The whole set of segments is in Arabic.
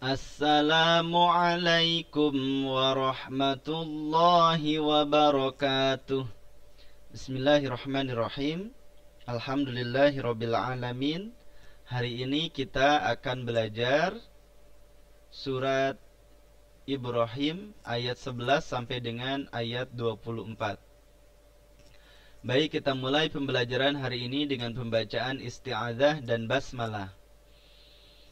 Assalamualaikum warahmatullahi wabarakatuh Bismillahirrahmanirrahim Alhamdulillahirrabbilalamin Hari ini kita akan belajar Surat Ibrahim ayat 11 sampai dengan ayat 24 Baik kita mulai pembelajaran hari ini dengan pembacaan isti'adah dan basmalah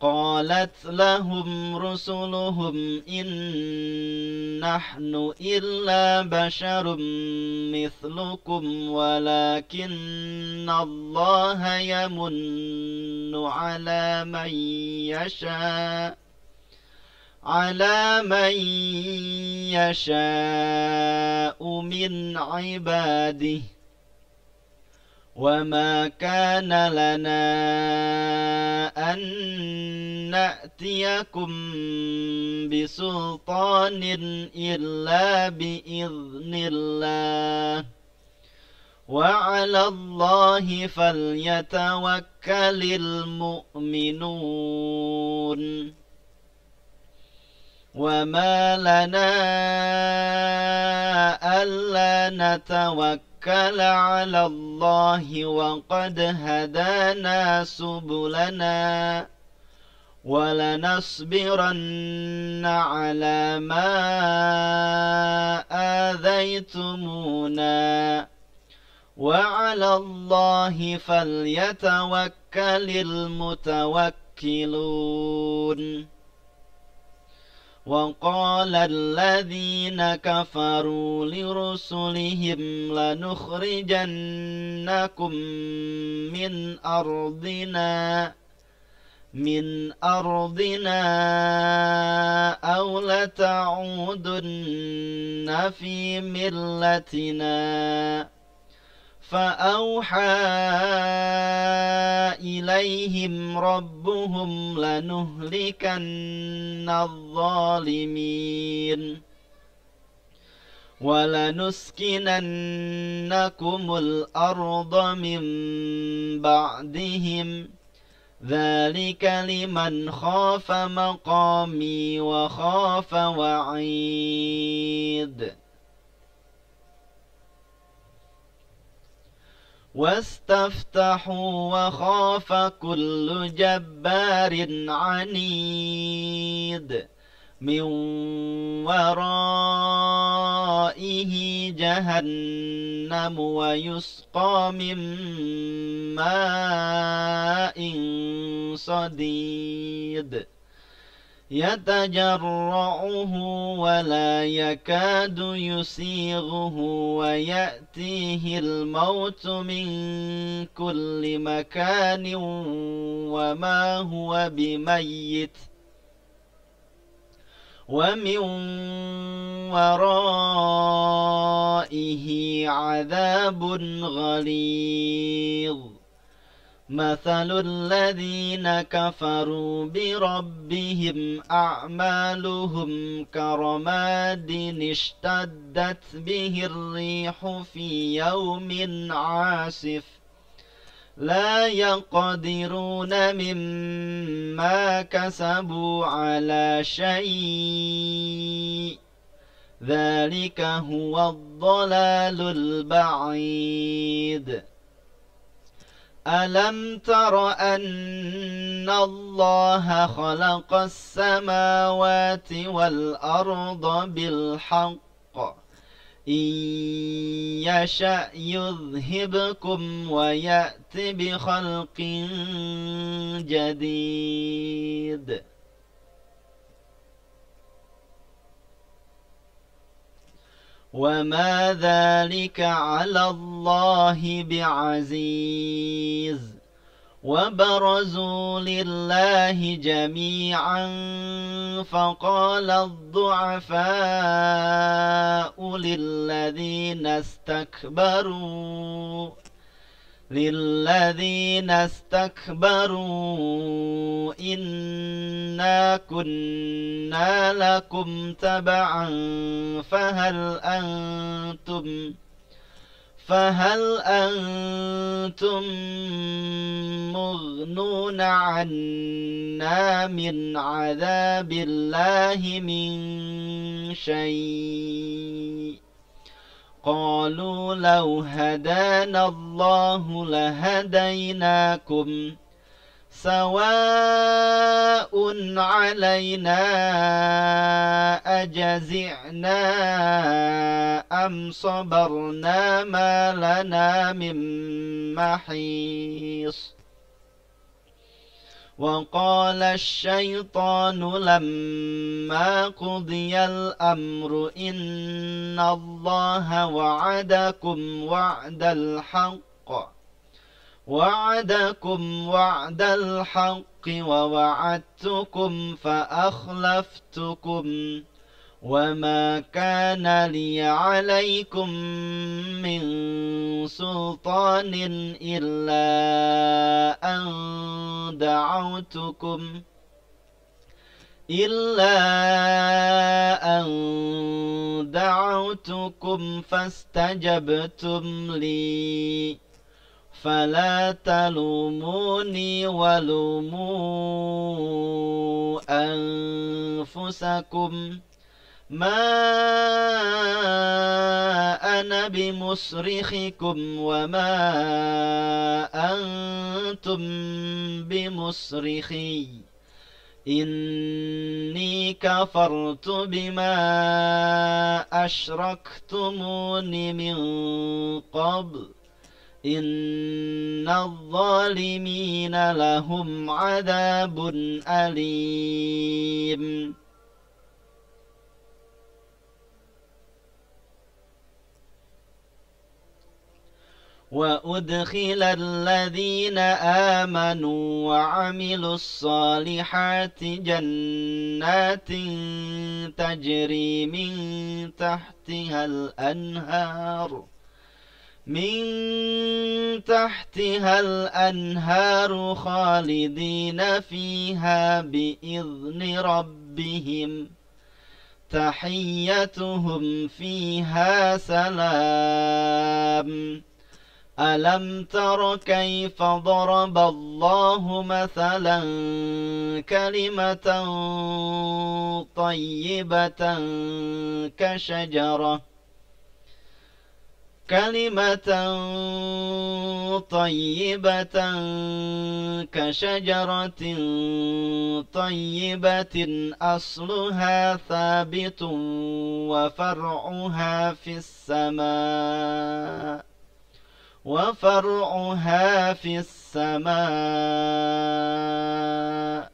قالت لهم رسلهم إن نحن إلا بشر مثلكم ولكن الله يمن على من يشاء على من يشاء من عباده وما كان لنا أن نأتيكم بسلطان إلا بإذن الله وعلى الله فليتوكل المؤمنون وما لنا ألا نتوكل توكل على الله وقد هدانا سبلنا ولنصبرن على ما آذيتمونا وعلى الله فليتوكل المتوكلون وقال الذين كفروا لرسلهم لنخرجنكم من أرضنا من أرضنا أو لتعودن في ملتنا فأوحى إليهم ربهم لنهلكن الظالمين ولنسكننكم الأرض من بعدهم ذلك لمن خاف مقامي وخاف وعيد واستفتحوا وخاف كل جبار عنيد من ورائه جهنم ويسقى من ماء صديد يتجرعه ولا يكاد يسيغه ويأتيه الموت من كل مكان وما هو بميت ومن ورائه عذاب غليظ مثل الذين كفروا بربهم أعمالهم كرماد اشتدت به الريح في يوم عاصف لا يقدرون مما كسبوا على شيء ذلك هو الضلال البعيد ألم تر أن الله خلق السماوات والأرض بالحق إن يشأ يذهبكم ويأت بخلق جديد وما ذلك على الله بعزيز وبرزوا لله جميعا فقال الضعفاء للذين استكبروا للذين استكبروا إنا كنا لكم تبعا فهل أنتم فهل أنتم مغنون عنا من عذاب الله من شيء قالوا لو هدانا الله لهديناكم سواء علينا أجزعنا أم صبرنا ما لنا من محيص وقال الشيطان لما قضي الأمر إن الله وعدكم وعد الحق وعدكم وعد الحق ووعدتكم فأخلفتكم وما كان لي عليكم من سلطان إلا أن دعوتكم إلا أن دعوتكم فاستجبتم لي فلا تلوموني ولوموا أنفسكم ۖ ما أنا بمصرخكم وما أنتم بمصرخي إني كفرت بما أشركتمون من قبل إن الظالمين لهم عذاب أليم وأدخل الذين آمنوا وعملوا الصالحات جنات تجري من تحتها الأنهار من تحتها الأنهار خالدين فيها بإذن ربهم تحيتهم فيها سلام ألم تر كيف ضرب الله مثلا كلمة طيبة كشجرة كلمة طيبة كشجرة طيبة أصلها ثابت وفرعها في السماء وفرعها في السماء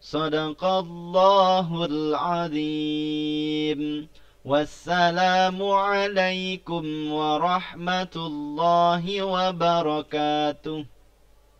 صدق الله العظيم والسلام عليكم ورحمة الله وبركاته